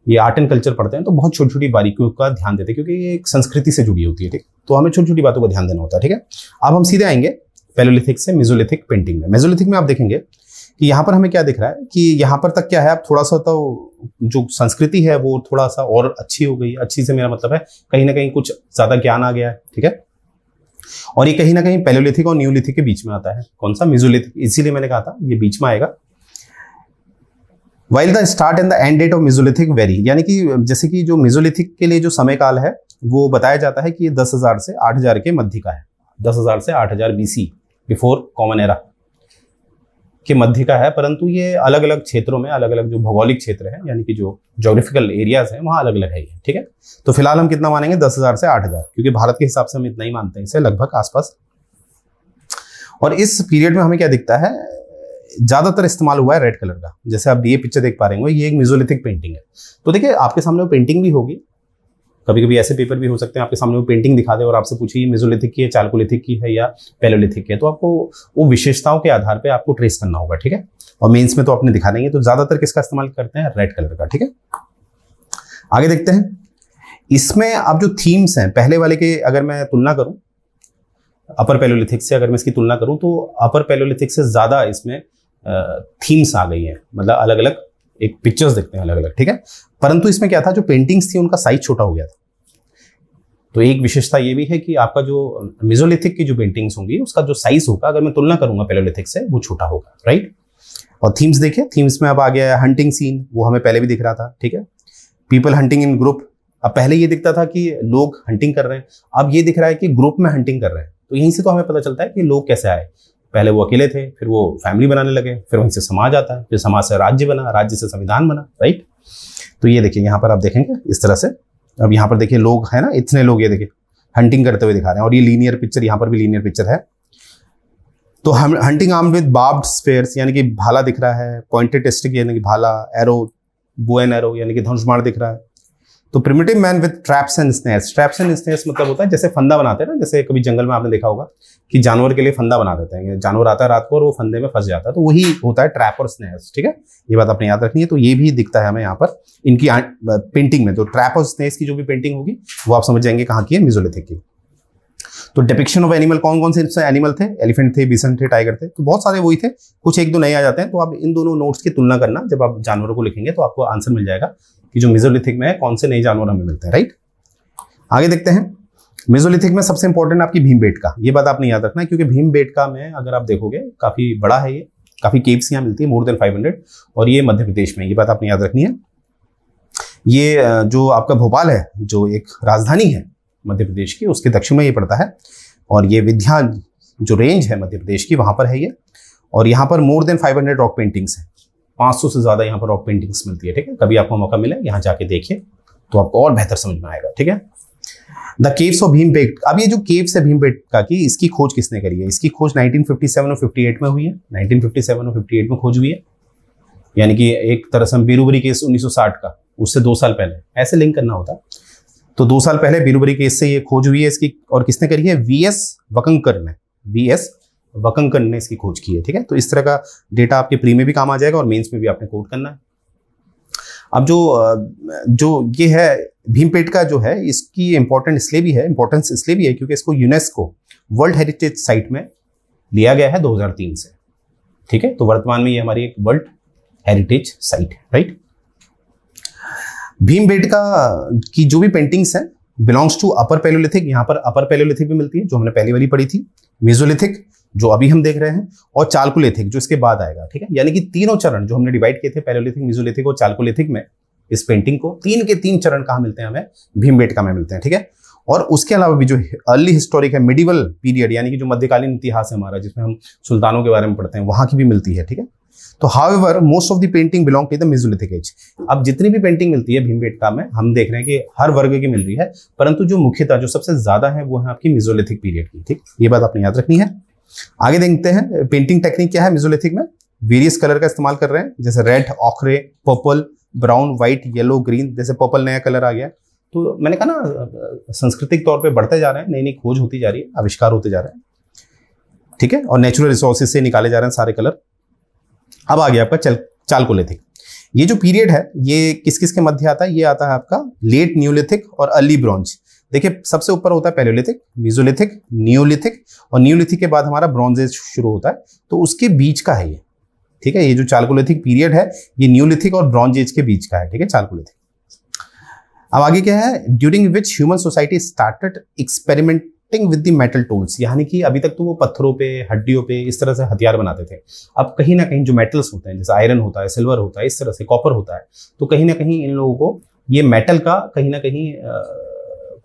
ये आर्ट एंड कल्चर पढ़ते हैं तो बहुत छोटी छोटी बारीकियों का ध्यान देते हैं क्योंकि ये एक संस्कृति से जुड़ी होती है ठीक तो हमें छोटी छोटी बातों का ध्यान देना होता है ठीक है अब हम सीधे आएंगे पेलोलिथिक से मेजोलिथिक पेंटिंग में मेजोलिथिक में आप देखेंगे कि यहाँ पर हमें क्या दिख रहा है कि यहाँ पर तक क्या है अब थोड़ा सा तो जो संस्कृति है वो थोड़ा सा और अच्छी हो गई अच्छी से मेरा मतलब है कहीं ना कहीं कुछ ज़्यादा ज्ञान आ गया है ठीक है और ये कहीं ना कहीं पैलोलिथिक और न्यूलिथिक के बीच में आता है कौन सा मिजोलिथिक इसीलिए मैंने कहा था ये बीच में आएगा while the start and the end date of mesolithic very यानी कि जैसे कि जो मिजोलिथिक के लिए जो समय काल है वो बताया जाता है कि ये दस हजार से आठ हजार के मध्य का है दस हजार से आठ हजार बीसी बिफोर कॉमन एरा के मध्य का है परंतु ये अलग अलग क्षेत्रों में अलग अलग जो भौगोलिक क्षेत्र है यानी कि जो जोग्राफिकल एरियाज हैं वहाँ अलग अलग है ठीक है तो फिलहाल हम कितना मानेंगे दस हज़ार से आठ हज़ार क्योंकि भारत के हिसाब से हम इतना ही मानते हैं इसे लगभग आसपास और इस पीरियड में हमें क्या दिखता है ज़्यादातर इस्तेमाल हुआ है रेड कलर का जैसे आप ये पिक्चर देख पा रहे हो ये एक म्यूजोलिथिक पेंटिंग है तो देखिए आपके सामने वो पेंटिंग भी होगी कभी कभी ऐसे पेपर भी हो सकते हैं आपके सामने वो पेंटिंग दिखा दे और आपसे पूछिए मेजोलिथिक की है चालकोलिथिक की है या पेलोलिथिक की है तो आपको वो विशेषताओं के आधार पर आपको ट्रेस करना होगा ठीक है और मेन्स में तो आपने दिखा देंगे तो ज़्यादातर किसका इस्तेमाल करते हैं रेड कलर का ठीक है आगे देखते हैं इसमें अब जो थीम्स हैं पहले वाले के अगर मैं तुलना करूं अपर पेलोलिथिक से अगर मैं इसकी तुलना करूं तो अपर पेलोलिथिक से ज़्यादा इसमें थीम्स आ गई हैं मतलब अलग अलग एक पिक्चर्स देखते हैं अलग अलग ठीक है परंतु इसमें क्या था जो पेंटिंग्स थी उनका साइज छोटा हो गया था तो एक विशेषता ये भी है कि आपका जो मिजोलिथिक की जो पेंटिंग्स होंगी उसका जो साइज होगा अगर मैं तुलना करूंगा पेलोलिथिक से वो छोटा होगा राइट और थीम्स देखिए थीम्स में अब आ गया है हंटिंग सीन वो हमें पहले भी दिख रहा था ठीक है पीपल हंटिंग इन ग्रुप अब पहले ये दिखता था कि लोग हंटिंग कर रहे हैं अब ये दिख रहा है कि ग्रुप में हंटिंग कर रहे हैं तो यहीं से तो हमें पता चलता है कि लोग कैसे आए पहले वो अकेले थे फिर वो फैमिली बनाने लगे फिर वहीं से समाज आता है फिर समाज से राज्य बना राज्य से संविधान बना राइट तो ये देखिए यहाँ पर आप देखेंगे इस तरह से अब यहाँ पर देखिए लोग है ना इतने लोग ये देखिए हंटिंग करते हुए दिखा रहे हैं और ये लीनियर पिक्चर यहाँ पर भी लीनियर पिक्चर है तो हम hunting arm with barbed spears यानी कि भाला दिख रहा है पॉइंटेड टेस्टिक यानी कि भाला एरो बो एन एरो यानी कि दिख रहा है तो primitive man with traps and snares traps and snares मतलब होता है जैसे फंदा बनाते हैं ना जैसे कभी जंगल में आपने देखा होगा कि जानवर के लिए फंदा बना देते हैं जानवर आता है रात को और वो फंदे में फंस जाता है तो वही होता है ट्रैप और स्नेस ठीक है ये बात आपने याद रखनी है तो ये भी दिखता है हमें यहाँ पर इनकी पेंटिंग में तो ट्रैप और स्नेस की जो भी पेंटिंग होगी वो आप समझ जाएंगे कहाँ की है मिजोलिथिक की तो डिपिक्शन ऑफ एनिमल कौन कौन से एनिमल थे एलिफेंट थे बिसन थे टाइगर थे तो बहुत सारे वही थे कुछ एक दो नए आ जाते हैं तो आप इन दोनों नोट्स की तुलना करना जब आप जानवरों को लिखेंगे तो आपको आंसर मिल जाएगा कि जो मिजोलिथिक में है कौन से नए जानवर हमें मिलते हैं राइट आगे देखते हैं मिजोलिथिक में सबसे इंपॉर्टेंट आपकी भीम बेट का ये बात आपने याद रखना है क्योंकि भीम बेट का में अगर आप देखोगे काफ़ी बड़ा है ये काफ़ी केव्स यहाँ मिलती है मोर देन फाइव और ये मध्य प्रदेश में ये बात आपने याद रखनी है ये जो आपका भोपाल है जो एक राजधानी है मध्य प्रदेश की उसके दक्षिण में ये पड़ता है और ये विध्या जो रेंज है मध्य प्रदेश की वहाँ पर है ये और यहाँ पर मोर देन 500 रॉक पेंटिंग्स हैं 500 से ज़्यादा यहाँ पर रॉक पेंटिंग्स मिलती है ठीक है कभी आपको मौका मिले यहाँ जाके देखिए तो आपको और बेहतर समझ में आएगा ठीक है the caves of Bhim Bhimpet अब ये जो केव्स है भीम भीमपेट का की इसकी खोज किसने करी है इसकी खोज 1957 और 58 में हुई है 1957 और 58 में खोज हुई है यानी कि एक तरह से बीरूबरी केस 1960 का उससे दो साल पहले ऐसे लिंक करना होता तो दो साल पहले बीरूबरी केस से ये खोज हुई है इसकी और किसने करी है वी एस वकंकर ने वी एस वकंकन ने इसकी खोज की है ठीक है तो इस तरह का डेटा आपके प्री में भी काम आ जाएगा और मेंस में भी आपने कोट करना है अब जो जो ये है भीमपेट का जो है इसकी इंपॉर्टेंट इसलिए भी है इंपॉर्टेंस इसलिए भी है क्योंकि इसको यूनेस्को वर्ल्ड हेरिटेज साइट में लिया गया है 2003 से ठीक है तो वर्तमान में ये हमारी एक वर्ल्ड हेरिटेज साइट है राइट भीमबेट का की जो भी पेंटिंग्स हैं बिलोंग्स टू अपर पेलोलिथिक यहाँ पर अपर पेलोलिथिक भी मिलती है जो हमने पहली वाली पढ़ी थी मेजोलिथिक जो अभी हम देख रहे हैं और चालकोलेथिक जो इसके बाद आएगा ठीक है यानी कि तीनों चरण जो हमने डिवाइड किए थे पैलोलिथिक मिजोलिथिक और चालकोलेथिक में इस पेंटिंग को तीन के तीन चरण कहाँ मिलते हैं हमें भीमबेटका में मिलते हैं ठीक है और उसके अलावा भी जो अर्ली हिस्टोरिक है मिडिवल पीरियड यानी कि जो मध्यकालीन इतिहास है हमारा जिसमें हम सुल्तानों के बारे में पढ़ते हैं वहां की भी मिलती है ठीक है तो however most of the painting belong to the mesolithic age अब जितनी भी पेंटिंग मिलती है भीमबेटका में हम देख रहे हैं कि हर वर्ग की मिल रही है परंतु जो मुख्यतः जो सबसे ज्यादा है वो है आपकी मिजोलिथिक पीरियड की ठीक ये बात आपने याद रखनी है आगे देखते हैं पेंटिंग टेक्निक क्या है मिजोलिथिक में वेरियस कलर का इस्तेमाल कर रहे हैं जैसे red ochre purple brown white yellow green जैसे पर्पल नया कलर आ गया तो मैंने कहा ना सांस्कृतिक तौर पे बढ़ते जा रहे हैं नई नई खोज होती जा रही है आविष्कार होते जा रहे हैं ठीक है और नेचुरल रिसोर्सेज से निकाले जा रहे हैं सारे कलर अब आ गया आपका चल चालकोलिथिक ये जो पीरियड है ये किस किस के मध्य आता है ये आता है आपका लेट न्यूलिथिक और अर्ली ब्रॉन्ज देखिए सबसे ऊपर होता है पेलोलिथिक मिजोलिथिक न्यूलिथिक और न्यूलिथिक के बाद हमारा ब्रॉन्जेज शुरू होता है तो उसके बीच का है ये ठीक है ये जो चालकोलिथिक पीरियड है ये न्यूलिथिक और ब्रॉन्ज एज के बीच का है ठीक है चालकोलिथिक अब आगे क्या है during which human society started experiment with the metal tools यानी कि अभी तक तो वो पत्थरों पे हड्डियों पे इस तरह से हथियार बनाते थे अब कहीं ना कहीं जो मेटल्स होते हैं जैसे आयरन होता है सिल्वर होता है इस तरह से कॉपर होता है तो कहीं ना कहीं इन लोगों को ये मेटल का कहीं ना कहीं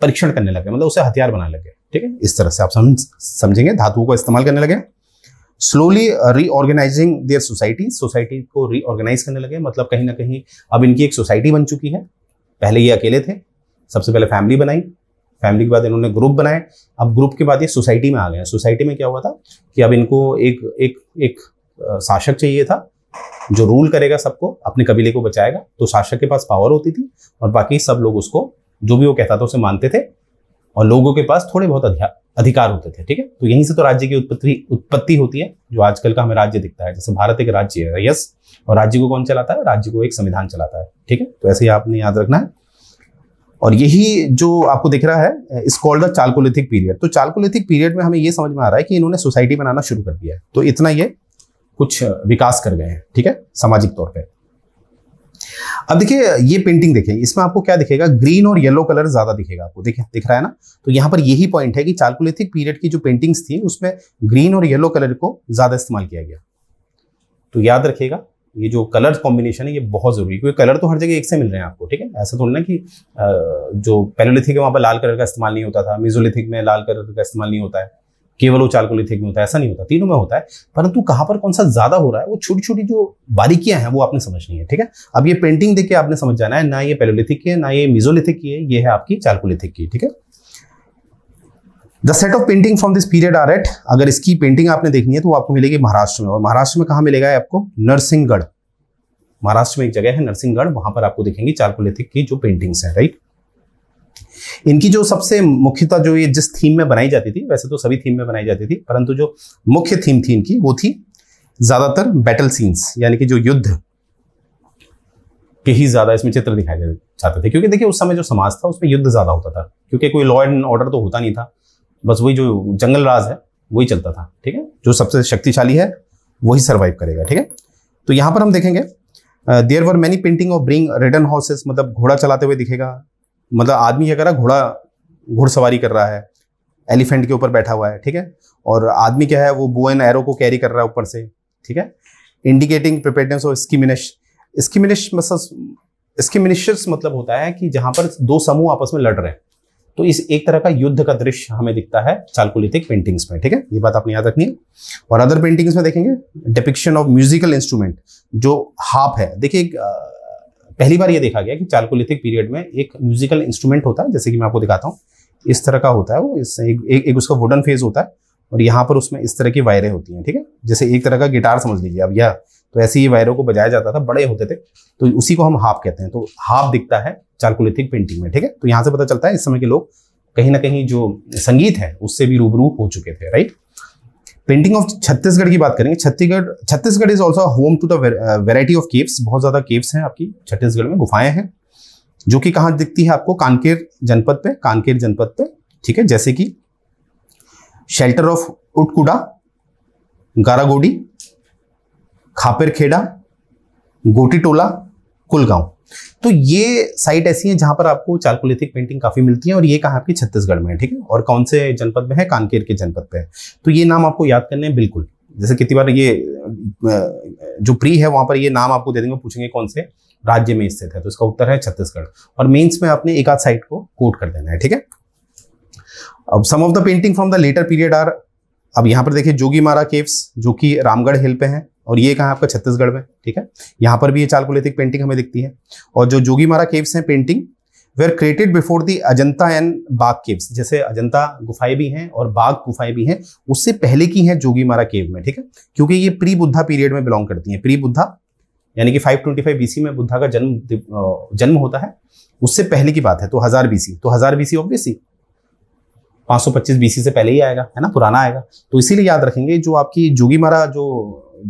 परीक्षण करने लगे मतलब उसे हथियार बनाने लगे ठीक है इस तरह से आप समझ समझेंगे धातुओं का इस्तेमाल करने लगे slowly reorganising their society society को रीऑर्गेनाइज करने लगे मतलब कहीं ना कहीं अब इनकी एक सोसाइटी बन चुकी है पहले ये अकेले थे सबसे पहले फैमिली बनाई फैमिली के बाद इन्होंने ग्रुप बनाए अब ग्रुप के बाद ये सोसाइटी में आ गए सोसाइटी में क्या हुआ था कि अब इनको एक एक एक uh, शासक चाहिए था जो रूल करेगा सबको अपने कबीले को बचाएगा तो शासक के पास पावर होती थी और बाकी सब लोग उसको जो भी वो कहता था उसे मानते थे और लोगों के पास थोड़े बहुत अधिकार होते थे ठीक है तो यहीं से तो राज्य की उत्पत्ति उत्पत्ति होती है जो आजकल का हमें राज्य दिखता है जैसे भारत एक राज्य है यस और राज्य को कौन चलाता है राज्य को एक संविधान चलाता है ठीक है तो ऐसे ही आपने याद रखना है और यही जो आपको दिख रहा है इस कॉल्ड द चालकोलिथिक पीरियड तो चालकोलिथिक पीरियड में हमें ये समझ में आ रहा है कि इन्होंने सोसाइटी बनाना शुरू कर दिया है तो इतना ये कुछ विकास कर गए हैं ठीक है सामाजिक तौर पर अब देखिए ये पेंटिंग देखें इसमें आपको क्या दिखेगा ग्रीन और येलो कलर ज़्यादा दिखेगा आपको देखिए दिख रहा है ना तो यहाँ पर यही पॉइंट है कि चालकुलेथिक पीरियड की जो पेंटिंग्स थी उसमें ग्रीन और येलो कलर को ज़्यादा इस्तेमाल किया गया तो याद रखिएगा ये जो कलर कॉम्बिनेशन है ये बहुत जरूरी है क्योंकि कलर तो हर जगह एक से मिल रहे हैं आपको ठीक है ऐसा थोड़ा ना कि जो पेनोलिथिक है वहाँ पर लाल कलर का इस्तेमाल नहीं होता था मिजोलिथिक में लाल कलर का इस्तेमाल नहीं होता है केवल वो चालकोलिथिक में होता है ऐसा नहीं होता तीनों में होता है परंतु कहाँ पर कौन सा ज्यादा हो रहा है वो छोटी छोटी जो बारीकियां हैं वो आपने समझनी है ठीक है अब ये पेंटिंग देख के आपने समझ जाना है ना ये पेलोलिथिक की है ना ये मिजोलिथिक की है ये है आपकी चालकोलिथिक की ठीक है the set of painting from this period are at अगर इसकी पेंटिंग आपने देखनी है तो आपको मिलेगी महाराष्ट्र में और महाराष्ट्र में कहाँ मिलेगा आपको नरसिंहगढ़ महाराष्ट्र में एक जगह है नरसिंहगढ़ वहां पर आपको दिखेंगी चारकोलिथिक की जो पेंटिंग्स है राइट इनकी जो सबसे मुख्यता जो ये जिस थीम में बनाई जाती थी वैसे तो सभी थीम में बनाई जाती थी परंतु जो मुख्य थीम थी इनकी वो थी ज़्यादातर बैटल सीन्स यानी कि जो युद्ध के ही ज़्यादा इसमें चित्र दिखाए जाते थे क्योंकि देखिए उस समय जो समाज था उसमें युद्ध ज़्यादा होता था क्योंकि कोई लॉ एंड ऑर्डर तो होता नहीं था बस वही जो जंगल राज है वही चलता था ठीक है जो सबसे शक्तिशाली है वही सर्वाइव करेगा ठीक है तो यहां पर हम देखेंगे there were many painting of bring ridden horses मतलब घोड़ा चलाते हुए दिखेगा मतलब आदमी क्या कर रहा है घोड़ा घुड़सवारी कर रहा है एलिफेंट के ऊपर बैठा हुआ है ठीक है और आदमी क्या है वो बो एंड एरो को कैरी कर रहा है ऊपर से ठीक है इंडिकेटिंग प्रिपेडनेस और स्कीमिनिश स्कीमिनिश मतलब स्कीमिनिश मतलब होता है कि जहाँ पर दो समूह आपस में लड़ रहे हैं तो इस एक तरह का युद्ध का दृश्य हमें दिखता है चालकुलितिक पेंटिंग्स में ठीक है ये बात आपने याद रखनी है और अदर पेंटिंग्स में देखेंगे डिपिक्शन ऑफ म्यूजिकल इंस्ट्रूमेंट जो हाप है देखिए पहली बार ये देखा गया कि चालकोलिथिक पीरियड में एक म्यूजिकल इंस्ट्रूमेंट होता है जैसे कि मैं आपको दिखाता हूँ इस तरह का होता है वो इससे एक, एक, एक उसका वुडन फेज होता है और यहाँ पर उसमें इस तरह की वायरें होती हैं ठीक है थीके? जैसे एक तरह का गिटार समझ लीजिए अब यह तो ऐसे ही वायरों को बजाया जाता था बड़े होते थे तो उसी को हम हाफ कहते हैं तो हाफ दिखता है चालकोलिथिक पेंटिंग में ठीक है तो यहाँ से पता चलता है इस समय के लोग कहीं ना कहीं जो संगीत है उससे भी रूबरू हो चुके थे राइट पेंटिंग ऑफ छत्तीसगढ़ की बात करेंगे Chhattisgarh Chhattisgarh is also home to the variety of caves बहुत ज़्यादा केव्स हैं आपकी छत्तीसगढ़ में गुफाएं हैं जो कि कहाँ दिखती है आपको कानकेर जनपद पे कानकेर जनपद पे ठीक है जैसे कि शेल्टर ऑफ उटकुडा गारागोडी खापेरखेड़ा गोटीटोला कुलगांव तो ये साइट ऐसी हैं जहाँ पर आपको चालकोलिथिक पेंटिंग काफ़ी मिलती है और ये कहाँ आपकी छत्तीसगढ़ में है ठीक है और कौन से जनपद में है कानकेर के जनपद पे है तो ये नाम आपको याद करने हैं बिल्कुल जैसे कितनी बार ये जो प्री है वहाँ पर ये नाम आपको दे देंगे पूछेंगे कौन से राज्य में स्थित है तो इसका उत्तर है छत्तीसगढ़ और मेन्स में आपने एक आध साइट को कोट कर देना है ठीक है अब some of the painting from the later period are अब यहाँ पर देखिए जोगी मारा केव्स जो कि रामगढ़ हिल पे हैं और ये कहाँ आपका छत्तीसगढ़ में ठीक है यहाँ पर भी ये चालकोलिथिक पेंटिंग हमें दिखती है और जो जोगी मारा केव्स हैं painting were created before the Ajanta and Bagh caves जैसे अजंता गुफाएं भी हैं और बाघ गुफाएं भी हैं उससे पहले की हैं जोगी मारा केव में ठीक है क्योंकि ये प्री बुद्धा पीरियड में बिलोंग करती हैं प्री बुद्धा यानी कि 525 बीसी में बुद्धा का जन्म जन्म होता है उससे पहले की बात है तो हजार बीसी तो हजार बीसी ऑब्वियसली 525 बीसी से पहले ही आएगा है ना पुराना आएगा तो इसीलिए याद रखेंगे जो आपकी जोगी मारा जो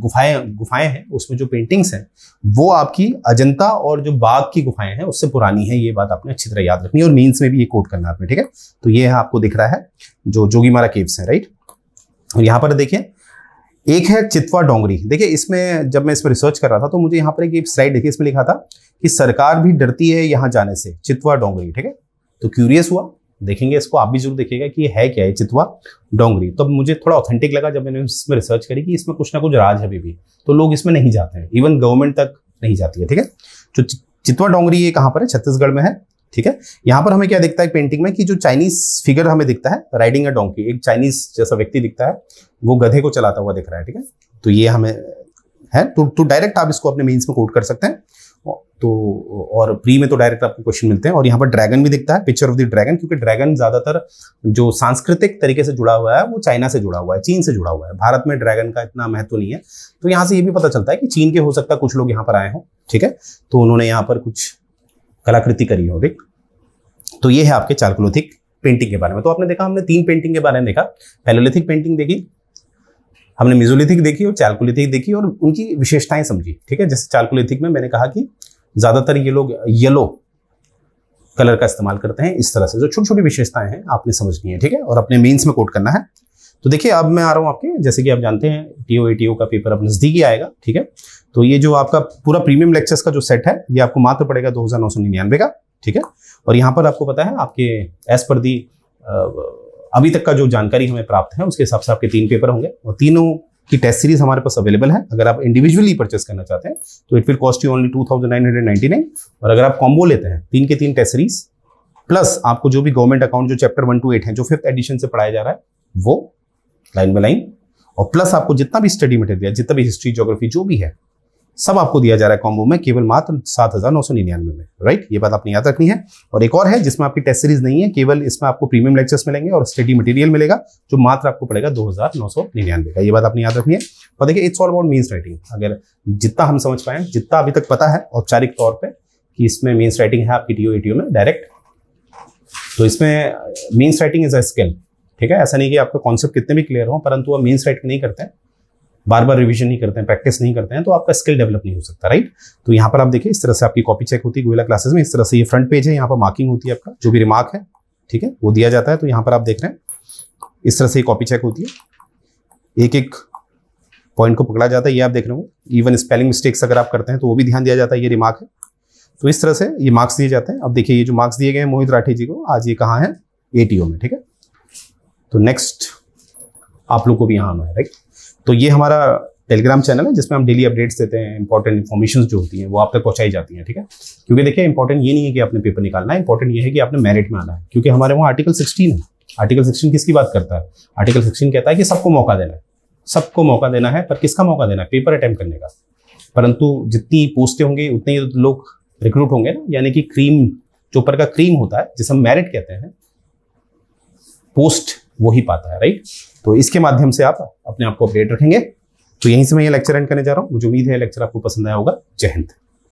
गुफाएं गुफाएं हैं उसमें जो पेंटिंग्स हैं वो आपकी अजंता और जो बाघ की गुफाएं हैं उससे पुरानी है ये बात आपने अच्छी तरह याद रखनी है और मीन्स में भी ये कोट करना आपने ठीक है तो ये है आपको दिख रहा है जो जोगीमारा केव्स है राइट और यहाँ पर देखिए एक है चितवा डोंगरी देखिए इसमें जब मैं इस पर रिसर्च कर रहा था तो मुझे यहाँ पर एक स्लाइड देखिए इसमें लिखा था कि सरकार भी डरती है यहाँ जाने से चितवा डोंगरी ठीक है तो क्यूरियस हुआ देखेंगे इसको आप भी जरूर देखिएगा कि है क्या ये चितवा डोंगरी तो मुझे थोड़ा ऑथेंटिक लगा जब मैंने इसमें रिसर्च करी कि इसमें कुछ ना कुछ राज है अभी भी तो लोग इसमें नहीं जाते हैं इवन गवर्नमेंट तक नहीं जाती है ठीक है तो चितवा डोंगरी ये कहाँ पर है छत्तीसगढ़ में है ठीक है यहाँ पर हमें क्या दिखता है पेंटिंग में कि जो चाइनीज फिगर हमें दिखता है राइडिंग अ डोंकी एक चाइनीज जैसा व्यक्ति दिखता है वो गधे को चलाता हुआ दिख रहा है ठीक है तो ये हमें है तो डायरेक्ट तो आप इसको अपने मीन्स में कोट कर सकते हैं तो और प्री में तो डायरेक्ट आपको क्वेश्चन मिलते हैं और यहाँ पर ड्रैगन भी दिखता है पिक्चर ऑफ द ड्रैगन क्योंकि ड्रैगन ज़्यादातर जो सांस्कृतिक तरीके से जुड़ा हुआ है वो चाइना से जुड़ा हुआ है चीन से जुड़ा हुआ है भारत में ड्रैगन का इतना महत्व नहीं है तो यहाँ से ये भी पता चलता है कि चीन के हो सकता है कुछ लोग यहाँ पर आए हों ठीक है तो उन्होंने यहाँ पर कुछ कलाकृति करी होगी तो ये है आपके चार्कोलोथिक पेंटिंग के बारे में तो आपने देखा हमने तीन पेंटिंग के बारे में देखा पैलोलिथिक पेंटिंग देखी हमने मिजोलिथिक देखी और चालकोलिथिक देखी और उनकी विशेषताएं समझी ठीक है जैसे चालकोलिथिक में मैंने कहा कि ज़्यादातर ये लोग येलो कलर का इस्तेमाल करते हैं इस तरह से जो छोटी छोटी विशेषताएं हैं आपने समझनी है ठीक है और अपने मीन्स में कोट करना है तो देखिए अब मैं आ रहा हूँ आपके जैसे कि आप जानते हैं T O A T O का पेपर अब नज़दीक ही आएगा ठीक है तो ये जो आपका पूरा प्रीमियम लेक्चर्स का जो सेट है ये आपको मात्र पड़ेगा दो हज़ार नौ सौ निन्यानवे का ठीक है और यहाँ पर आपको पता है आपके एस पर दी अभी तक का जो जानकारी हमें प्राप्त है उसके हिसाब से आपके तीन पेपर होंगे और तीनों की टेस्ट सीरीज हमारे पास अवेलेबल है अगर आप इंडिविजुअली परचेस करना चाहते हैं तो it will cost you only two thousand nine hundred ninety nine और अगर आप कॉम्बो लेते हैं तीन के तीन टेस्ट सीरीज प्लस आपको जो भी गवर्नमेंट अकाउंट जो चैप्टर वन टू एट है जो फिफ्थ एडिशन से पढ़ाया जा रहा है वो लाइन बाय लाइन और प्लस आपको जितना भी स्टडी मटेरियल जितना भी हिस्ट्री ज्योग्राफी जो भी है सब आपको दिया जा रहा है कॉम्बो में केवल मात्र सात हज़ार नौ सौ निन्यानवे में राइट ये बात आपने याद रखनी है और एक और है जिसमें आपकी टेस्ट सीरीज नहीं है केवल इसमें आपको प्रीमियम लेक्चर्स मिलेंगे और स्टडी मटेरियल मिलेगा जो मात्र आपको पड़ेगा दो हज़ार नौ सौ निन्यानवे का ये बात आपने याद रखनी है और देखिए it's all about means writing अगर जितना हम समझ पाए जितना अभी तक पता है औपचारिक तौर पर कि इसमें मीन्स राइटिंग है आपकी टी ओ में डायरेक्ट तो इसमें means writing is a skill ठीक है ऐसा नहीं कि आपका कॉन्सेप्ट कितने भी क्लियर हो परंतु वह मीन्स राइटिंग नहीं करते हैं बार बार रिवीजन नहीं करते हैं प्रैक्टिस नहीं करते हैं तो आपका स्किल डेवलप नहीं हो सकता राइट तो यहाँ पर आप देखिए इस तरह से आपकी कॉपी चेक होती है गोयला क्लासेस में इस तरह से ये फ्रंट पेज है यहाँ पर मार्किंग होती है आपका जो भी रिमार्क है ठीक है वो दिया जाता है तो यहाँ पर आप देख रहे हैं इस तरह से ये कॉपी चेक होती है एक एक पॉइंट को पकड़ा जाता है ये आप देख रहे हो इवन स्पेलिंग मिस्टेक्स अगर आप करते हैं तो वो भी ध्यान दिया जाता है ये रिमार्क है तो इस तरह से ये मार्क्स दिए जाते हैं अब देखिए ये जो मार्क्स दिए गए हैं मोहित राठी जी को आज ये कहाँ है ए में ठीक है तो नेक्स्ट आप लोग को भी यहाँ आना है राइट तो ये हमारा टेलीग्राम चैनल है जिसमें हम डेली अपडेट्स देते हैं इंपॉर्टेंट इन्फॉर्मेशन जो होती हैं वो आप तक पहुंचाई जाती हैं ठीक है क्योंकि देखिए इंपॉर्टेंट ये नहीं है कि आपने पेपर निकालना है इंपॉर्टेंट ये है कि आपने मेरिट में आना है क्योंकि हमारे वहाँ आर्टिकल सिक्सटीन है आर्टिकल सिक्सटीन किसकी बात करता है आर्टिकल सिक्सटीन कहता है कि सबको मौका देना है सबको मौका देना है पर किसका मौका देना है पेपर अटैम्प्ट करने का परंतु जितनी पोस्टें होंगी उतने ही लोग रिक्रूट होंगे ना यानी कि क्रीम जो ऊपर का क्रीम होता है जिसे हम मेरिट कहते हैं पोस्ट वो ही पाता है राइट तो इसके माध्यम से आप अपने आप को अपडेट रखेंगे तो यहीं से मैं ये लेक्चर एंड करने जा रहा हूँ मुझे उम्मीद है लेक्चर आपको पसंद आया होगा जय हिंद